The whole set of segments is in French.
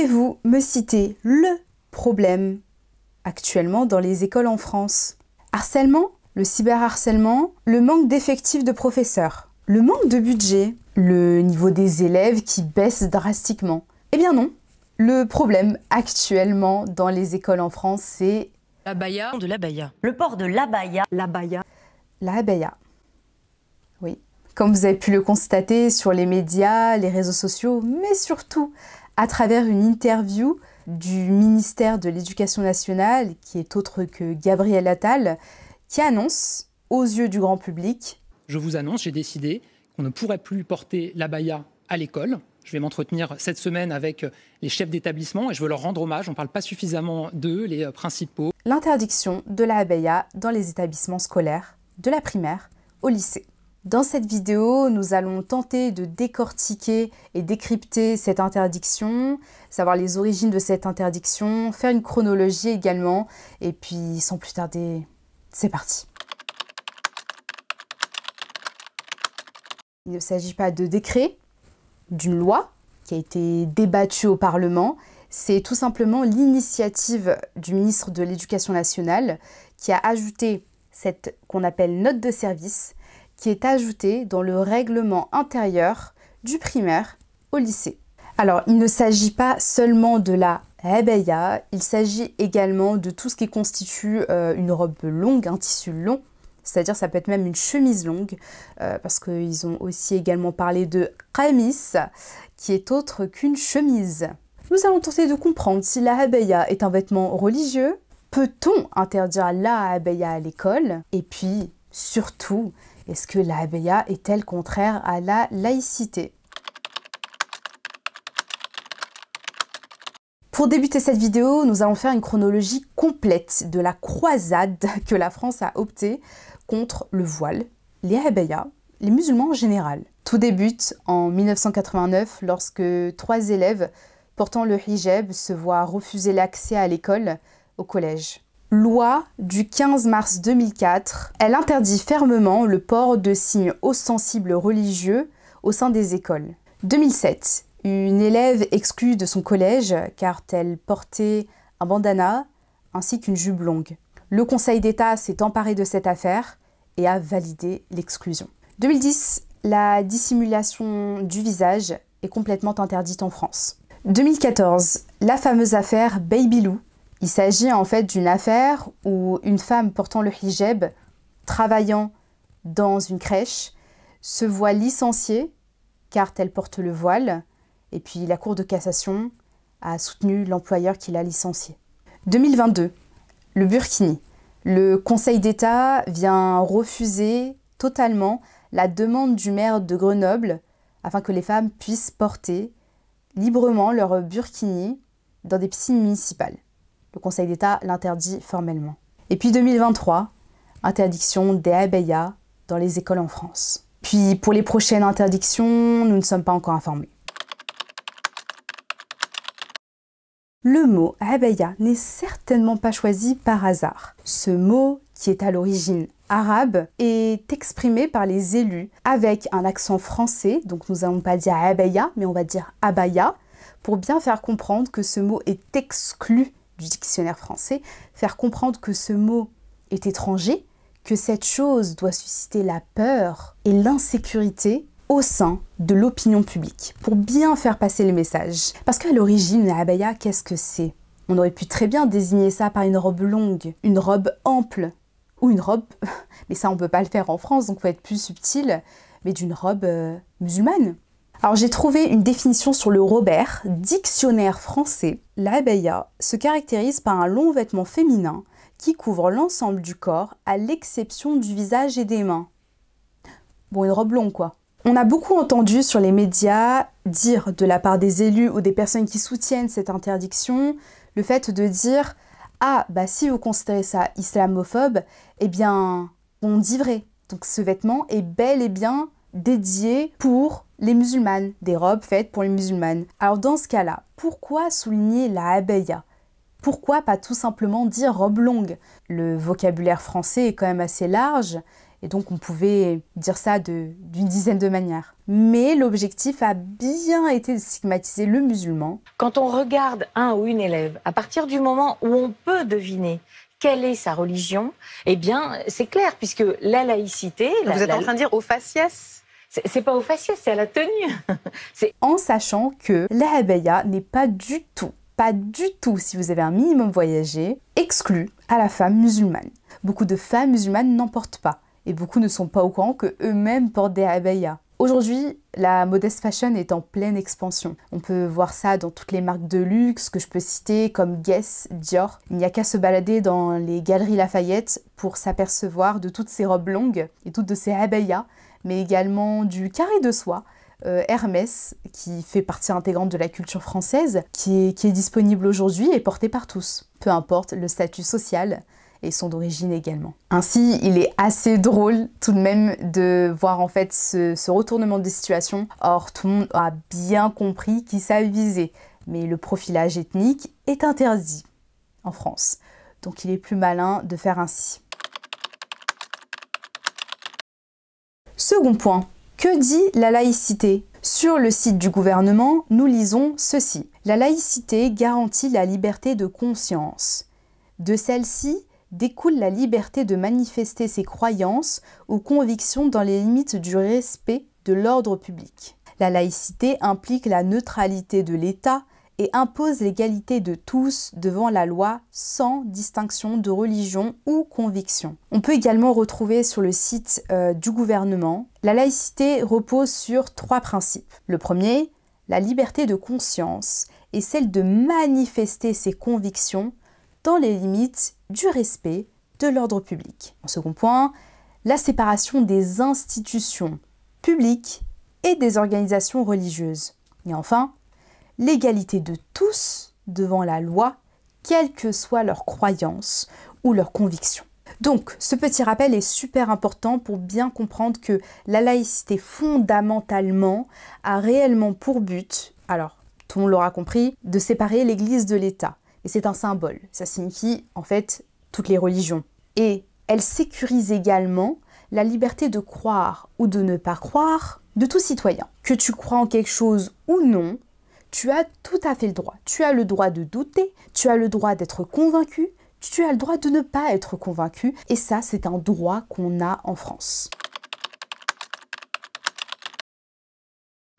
pouvez-vous me citer le problème actuellement dans les écoles en France Harcèlement, le cyberharcèlement, le manque d'effectifs de professeurs, le manque de budget, le niveau des élèves qui baisse drastiquement. Eh bien non, le problème actuellement dans les écoles en France, c'est la baya de la Le port de la baya. La baya. La baya. Oui. Comme vous avez pu le constater sur les médias, les réseaux sociaux, mais surtout à travers une interview du ministère de l'Éducation nationale, qui est autre que Gabriel Attal, qui annonce, aux yeux du grand public, Je vous annonce, j'ai décidé qu'on ne pourrait plus porter l'abaya à l'école. Je vais m'entretenir cette semaine avec les chefs d'établissement et je veux leur rendre hommage. On ne parle pas suffisamment d'eux, les euh, principaux. L'interdiction de la abaya dans les établissements scolaires, de la primaire au lycée. Dans cette vidéo, nous allons tenter de décortiquer et décrypter cette interdiction, savoir les origines de cette interdiction, faire une chronologie également, et puis sans plus tarder, c'est parti. Il ne s'agit pas de décret, d'une loi qui a été débattue au Parlement, c'est tout simplement l'initiative du ministre de l'Éducation nationale qui a ajouté cette qu'on appelle note de service qui est ajouté dans le règlement intérieur du primaire au lycée. Alors, il ne s'agit pas seulement de la abaya, il s'agit également de tout ce qui constitue euh, une robe longue, un tissu long, c'est-à-dire ça peut être même une chemise longue, euh, parce qu'ils ont aussi également parlé de kamis, qui est autre qu'une chemise. Nous allons tenter de comprendre si la abaya est un vêtement religieux, peut-on interdire la abaya à l'école, et puis surtout, est-ce que la abaya est-elle contraire à la laïcité Pour débuter cette vidéo, nous allons faire une chronologie complète de la croisade que la France a optée contre le voile, les abayas, les musulmans en général. Tout débute en 1989 lorsque trois élèves portant le hijab se voient refuser l'accès à l'école, au collège loi du 15 mars 2004, elle interdit fermement le port de signes ostensibles religieux au sein des écoles. 2007, une élève exclue de son collège car elle portait un bandana ainsi qu'une jupe longue. Le Conseil d'État s'est emparé de cette affaire et a validé l'exclusion. 2010, la dissimulation du visage est complètement interdite en France. 2014, la fameuse affaire Baby Lou, il s'agit en fait d'une affaire où une femme portant le hijab, travaillant dans une crèche, se voit licenciée car elle porte le voile, et puis la Cour de cassation a soutenu l'employeur qui l'a licenciée. 2022, le Burkini. Le Conseil d'État vient refuser totalement la demande du maire de Grenoble afin que les femmes puissent porter librement leur burkini dans des piscines municipales. Le Conseil d'État l'interdit formellement. Et puis 2023, interdiction des abayas dans les écoles en France. Puis pour les prochaines interdictions, nous ne sommes pas encore informés. Le mot abaya n'est certainement pas choisi par hasard. Ce mot, qui est à l'origine arabe, est exprimé par les élus avec un accent français, donc nous n'allons pas dire abaya, mais on va dire abaya, pour bien faire comprendre que ce mot est exclu du dictionnaire français, faire comprendre que ce mot est étranger, que cette chose doit susciter la peur et l'insécurité au sein de l'opinion publique, pour bien faire passer le message. Parce qu'à l'origine, la abaya, qu'est-ce que c'est On aurait pu très bien désigner ça par une robe longue, une robe ample, ou une robe, mais ça on peut pas le faire en France, donc faut être plus subtil, mais d'une robe euh, musulmane, alors j'ai trouvé une définition sur le Robert, dictionnaire français. la L'abeilla se caractérise par un long vêtement féminin qui couvre l'ensemble du corps à l'exception du visage et des mains. Bon, une robe longue quoi. On a beaucoup entendu sur les médias dire de la part des élus ou des personnes qui soutiennent cette interdiction le fait de dire ah bah si vous considérez ça islamophobe, eh bien on dit vrai. Donc ce vêtement est bel et bien dédiées pour les musulmanes, des robes faites pour les musulmanes. Alors dans ce cas-là, pourquoi souligner la abaya Pourquoi pas tout simplement dire robe longue Le vocabulaire français est quand même assez large et donc on pouvait dire ça d'une dizaine de manières. Mais l'objectif a bien été de stigmatiser le musulman. Quand on regarde un ou une élève, à partir du moment où on peut deviner quelle est sa religion, eh bien c'est clair puisque la laïcité... vous êtes en train de dire au faciès c'est pas au faciès, c'est à la tenue. C'est en sachant que la n'est pas du tout, pas du tout, si vous avez un minimum voyagé, exclue à la femme musulmane. Beaucoup de femmes musulmanes n'en portent pas et beaucoup ne sont pas au courant que eux-mêmes portent des abayas. Aujourd'hui, la modeste fashion est en pleine expansion. On peut voir ça dans toutes les marques de luxe que je peux citer comme Guess, Dior. Il n'y a qu'à se balader dans les galeries Lafayette pour s'apercevoir de toutes ces robes longues et toutes de ces abayas mais également du carré de soie. Euh, Hermès, qui fait partie intégrante de la culture française, qui est, disponible aujourd'hui et porté par tous, peu importe le statut social et son origine également. Ainsi, il est assez drôle tout de même de voir en fait ce, retournement de situation. Or, tout le monde a bien compris qui ça visait, mais le profilage ethnique est interdit en France. Donc il est plus malin de faire ainsi. Second point, que dit la laïcité sur le site du gouvernement, nous lisons ceci. La laïcité garantit la liberté de conscience. De celle-ci découle la liberté de manifester ses croyances ou convictions dans les limites du respect de l'ordre public. La laïcité implique la neutralité de l'État, et impose l'égalité de tous devant la loi sans distinction de religion ou conviction. On peut également retrouver sur le site euh, du gouvernement, la laïcité repose sur trois principes. Le premier, la liberté de conscience et celle de manifester ses convictions dans les limites du respect de l'ordre public. En second point, la séparation des institutions publiques et des organisations religieuses. Et enfin, l'égalité de tous devant la loi, quelle que soient leur croyances ou leurs convictions. Donc, ce petit rappel est super important pour bien comprendre que la laïcité fondamentalement a réellement pour but, alors tout le monde l'aura compris, de séparer l'Église de l'État. Et c'est un symbole, ça signifie en fait toutes les religions. Et elle sécurise également la liberté de croire ou de ne pas croire de tout citoyen. Que tu crois en quelque chose ou non, tu as tout à fait le droit. Tu as le droit de douter, tu as le droit d'être convaincu, tu as le droit de ne pas être convaincu. Et ça, c'est un droit qu'on a en France.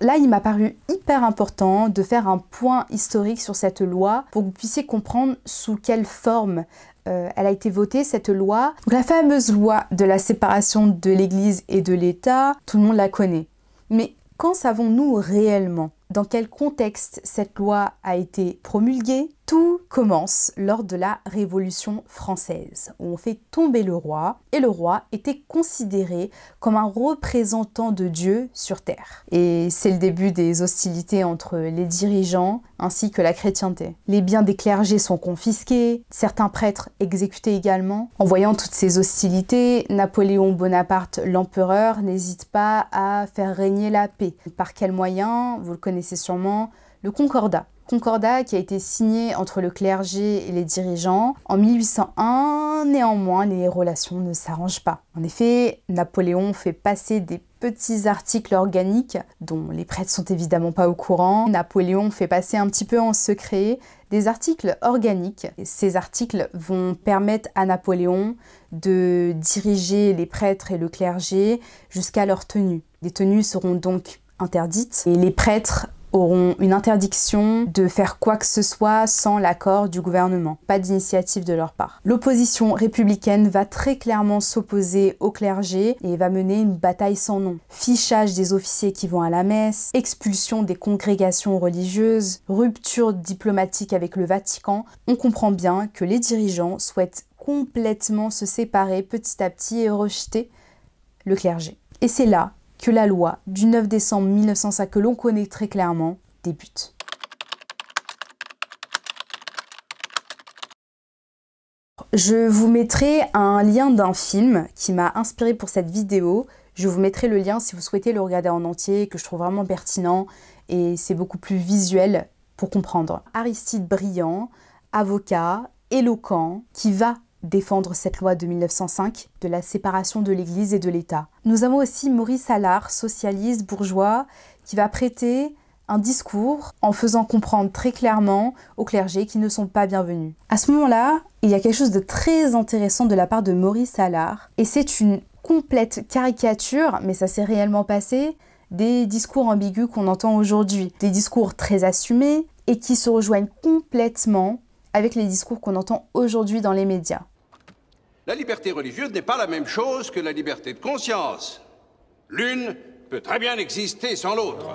Là, il m'a paru hyper important de faire un point historique sur cette loi pour que vous puissiez comprendre sous quelle forme euh, elle a été votée, cette loi. la fameuse loi de la séparation de l'Église et de l'État, tout le monde la connaît. Mais qu'en savons-nous réellement dans quel contexte cette loi a été promulguée, tout commence lors de la Révolution française, où on fait tomber le roi, et le roi était considéré comme un représentant de Dieu sur Terre. Et c'est le début des hostilités entre les dirigeants ainsi que la chrétienté. Les biens des clergés sont confisqués, certains prêtres exécutés également. En voyant toutes ces hostilités, Napoléon Bonaparte, l'empereur, n'hésite pas à faire régner la paix. Par quel moyen Vous le connaissez sûrement, le concordat concordat qui a été signé entre le clergé et les dirigeants. En 1801, néanmoins, les relations ne s'arrangent pas. En effet, Napoléon fait passer des petits articles organiques dont les prêtres sont évidemment pas au courant. Napoléon fait passer un petit peu en secret des articles organiques. ces articles vont permettre à Napoléon de diriger les prêtres et le clergé jusqu'à leur tenue. Les tenues seront donc interdites et les prêtres auront une interdiction de faire quoi que ce soit sans l'accord du gouvernement. Pas d'initiative de leur part. L'opposition républicaine va très clairement s'opposer au clergé et va mener une bataille sans nom. Fichage des officiers qui vont à la messe, expulsion des congrégations religieuses, rupture diplomatique avec le Vatican. On comprend bien que les dirigeants souhaitent complètement se séparer petit à petit et rejeter le clergé. Et c'est là que la loi du 9 décembre 1905 que l'on connaît très clairement débute. Je vous mettrai un lien d'un film qui m'a inspiré pour cette vidéo. Je vous mettrai le lien si vous souhaitez le regarder en entier, que je trouve vraiment pertinent et c'est beaucoup plus visuel pour comprendre. Aristide brillant, avocat, éloquent, qui va défendre cette loi de 1905 de la séparation de l'Église et de l'État. Nous avons aussi Maurice Allard, socialiste bourgeois, qui va prêter un discours en faisant comprendre très clairement aux clergés qu'ils ne sont pas bienvenus. À ce moment-là, il y a quelque chose de très intéressant de la part de Maurice Allard, et c'est une complète caricature, mais ça s'est réellement passé, des discours ambigus qu'on entend aujourd'hui, des discours très assumés et qui se rejoignent complètement avec les discours qu'on entend aujourd'hui dans les médias. La liberté religieuse n'est pas la même chose que la liberté de conscience. L'une peut très bien exister sans l'autre.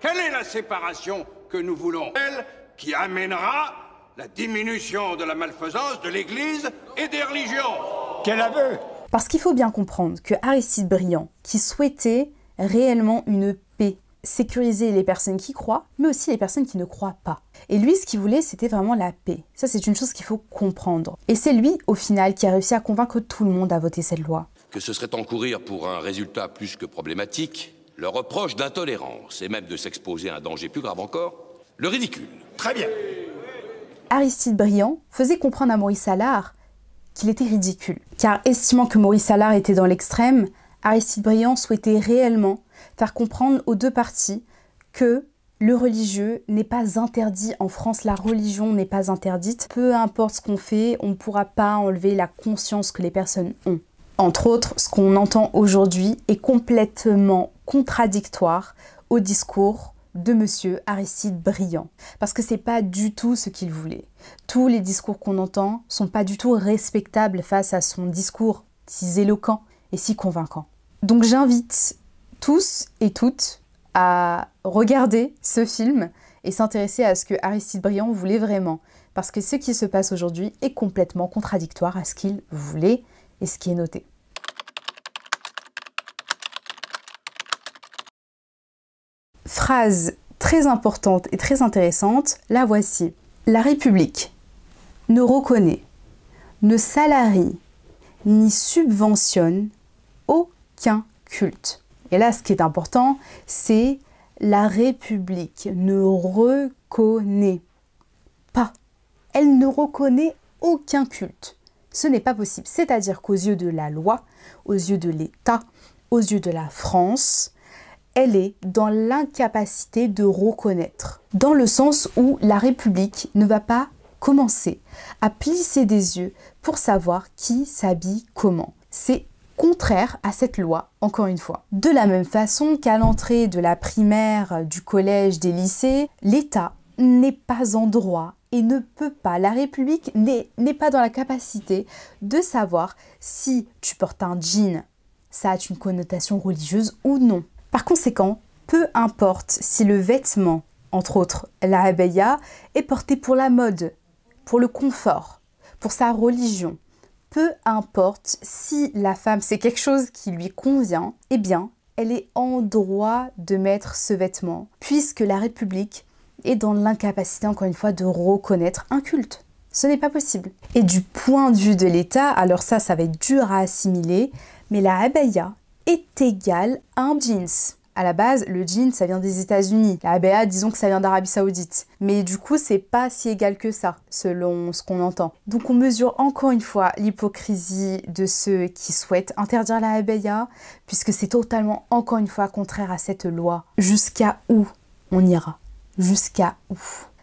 Quelle est la séparation que nous voulons Elle qui amènera la diminution de la malfaisance de l'Église et des religions. Quel aveu Parce qu'il faut bien comprendre que Aristide Briand, qui souhaitait réellement une paix sécuriser les personnes qui croient, mais aussi les personnes qui ne croient pas. Et lui, ce qu'il voulait, c'était vraiment la paix. Ça, c'est une chose qu'il faut comprendre. Et c'est lui, au final, qui a réussi à convaincre tout le monde à voter cette loi. Que ce serait encourir pour un résultat plus que problématique, le reproche d'intolérance et même de s'exposer à un danger plus grave encore, le ridicule. Très bien. Aristide Briand faisait comprendre à Maurice Allard qu'il était ridicule. Car estimant que Maurice Allard était dans l'extrême, Aristide Briand souhaitait réellement faire comprendre aux deux parties que le religieux n'est pas interdit en France, la religion n'est pas interdite. Peu importe ce qu'on fait, on ne pourra pas enlever la conscience que les personnes ont. Entre autres, ce qu'on entend aujourd'hui est complètement contradictoire au discours de monsieur Aristide Briand parce que c'est pas du tout ce qu'il voulait. Tous les discours qu'on entend sont pas du tout respectables face à son discours si éloquent et si convaincant. Donc j'invite tous et toutes à regarder ce film et s'intéresser à ce que Aristide Briand voulait vraiment. Parce que ce qui se passe aujourd'hui est complètement contradictoire à ce qu'il voulait et ce qui est noté. Phrase très importante et très intéressante, la voici. La République ne reconnaît, ne salarie, ni subventionne aucun culte. Et là, ce qui est important, c'est la République ne reconnaît pas. Elle ne reconnaît aucun culte. Ce n'est pas possible. C'est-à-dire qu'aux yeux de la loi, aux yeux de l'État, aux yeux de la France, elle est dans l'incapacité de reconnaître. Dans le sens où la République ne va pas commencer à plisser des yeux pour savoir qui s'habille comment. C'est contraire à cette loi, encore une fois. De la même façon qu'à l'entrée de la primaire, euh, du collège, des lycées, l'État n'est pas en droit et ne peut pas, la République n'est pas dans la capacité de savoir si tu portes un jean, ça a une connotation religieuse ou non. Par conséquent, peu importe si le vêtement, entre autres la abaya, est porté pour la mode, pour le confort, pour sa religion, peu importe si la femme c'est quelque chose qui lui convient, eh bien, elle est en droit de mettre ce vêtement, puisque la République est dans l'incapacité, encore une fois, de reconnaître un culte. Ce n'est pas possible. Et du point de vue de l'État, alors ça, ça va être dur à assimiler, mais la abaya est égale à un jeans. À la base, le jean, ça vient des États-Unis. La BA, disons que ça vient d'Arabie Saoudite. Mais du coup, c'est pas si égal que ça, selon ce qu'on entend. Donc, on mesure encore une fois l'hypocrisie de ceux qui souhaitent interdire la abaya, puisque c'est totalement, encore une fois, contraire à cette loi. Jusqu'à où on ira Jusqu'à où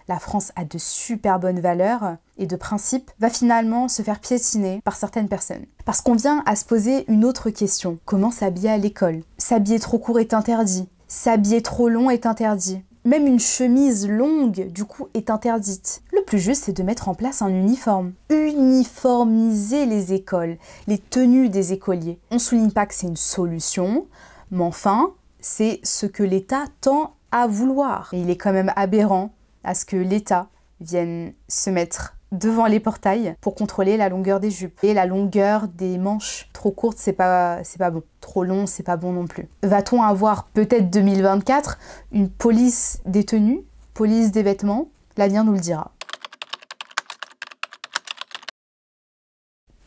la France a de super bonnes valeurs et de principes, va finalement se faire piétiner par certaines personnes. Parce qu'on vient à se poser une autre question. Comment s'habiller à l'école S'habiller trop court est interdit. S'habiller trop long est interdit. Même une chemise longue, du coup, est interdite. Le plus juste, c'est de mettre en place un uniforme. Uniformiser les écoles, les tenues des écoliers. On souligne pas que c'est une solution, mais enfin, c'est ce que l'État tend à vouloir. Et il est quand même aberrant à ce que l'État vienne se mettre devant les portails pour contrôler la longueur des jupes et la longueur des manches. Trop courte, c'est pas pas bon. Trop long, c'est pas bon non plus. Va-t-on avoir peut-être 2024 une police des tenues, police des vêtements L'avenir nous le dira.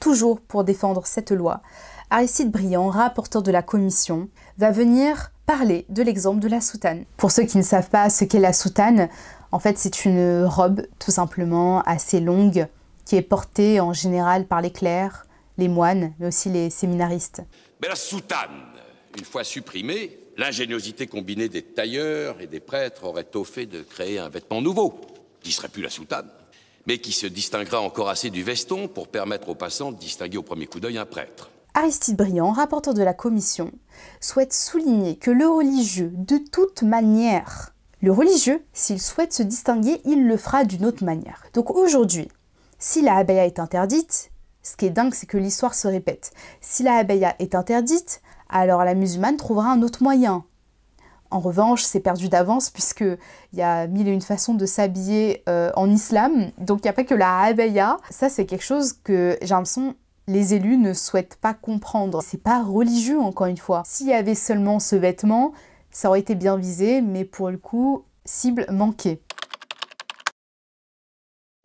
Toujours pour défendre cette loi, Aristide Briand, rapporteur de la commission, va venir parler de l'exemple de la soutane. Pour ceux qui ne savent pas ce qu'est la soutane, en fait, c'est une robe tout simplement assez longue qui est portée en général par les clercs, les moines, mais aussi les séminaristes. Mais la soutane, une fois supprimée, l'ingéniosité combinée des tailleurs et des prêtres aurait au fait de créer un vêtement nouveau, qui serait plus la soutane, mais qui se distinguera encore assez du veston pour permettre aux passants de distinguer au premier coup d'œil un prêtre. Aristide Briand, rapporteur de la commission, souhaite souligner que le religieux, de toute manière, le religieux, s'il souhaite se distinguer, il le fera d'une autre manière. Donc aujourd'hui, si la abaya est interdite, ce qui est dingue, c'est que l'histoire se répète. Si la abaya est interdite, alors la musulmane trouvera un autre moyen. En revanche, c'est perdu d'avance puisque il y a mille et une façons de s'habiller euh, en islam. Donc il n'y a pas que la abaya. Ça, c'est quelque chose que j'ai l'impression les élus ne souhaitent pas comprendre. C'est pas religieux encore une fois. S'il y avait seulement ce vêtement, ça aurait été bien visé, mais pour le coup, cible manquée.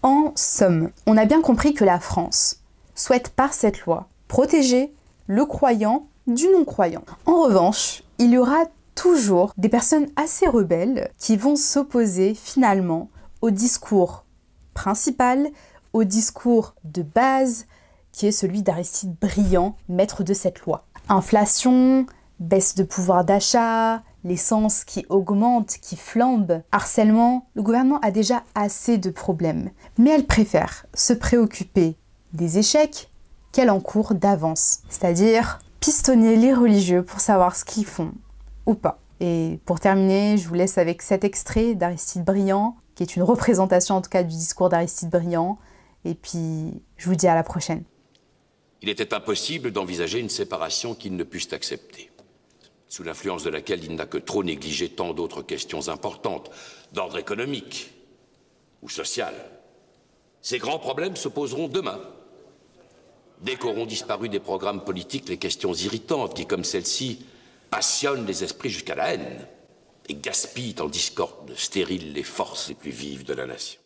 En somme, on a bien compris que la France souhaite par cette loi protéger le croyant du non-croyant. En revanche, il y aura toujours des personnes assez rebelles qui vont s'opposer finalement au discours principal, au discours de base, qui est celui d'Aristide Brillant, maître de cette loi. Inflation, baisse de pouvoir d'achat, l'essence qui augmente, qui flambe, harcèlement, le gouvernement a déjà assez de problèmes. Mais elle préfère se préoccuper des échecs qu'elle encourt d'avance, c'est-à-dire pistonner les religieux pour savoir ce qu'ils font ou pas. Et pour terminer, je vous laisse avec cet extrait d'Aristide Briand, qui est une représentation en tout cas du discours d'Aristide Briand. Et puis, je vous dis à la prochaine. Il était impossible d'envisager une séparation qu'ils ne puissent accepter sous l'influence de laquelle il n'a que trop négligé tant d'autres questions importantes, d'ordre économique ou social. Ces grands problèmes se poseront demain. Dès qu'auront disparu des programmes politiques les questions irritantes qui, comme celle-ci, passionnent les esprits jusqu'à la haine et gaspillent en discorde stérile les forces les plus vives de la nation.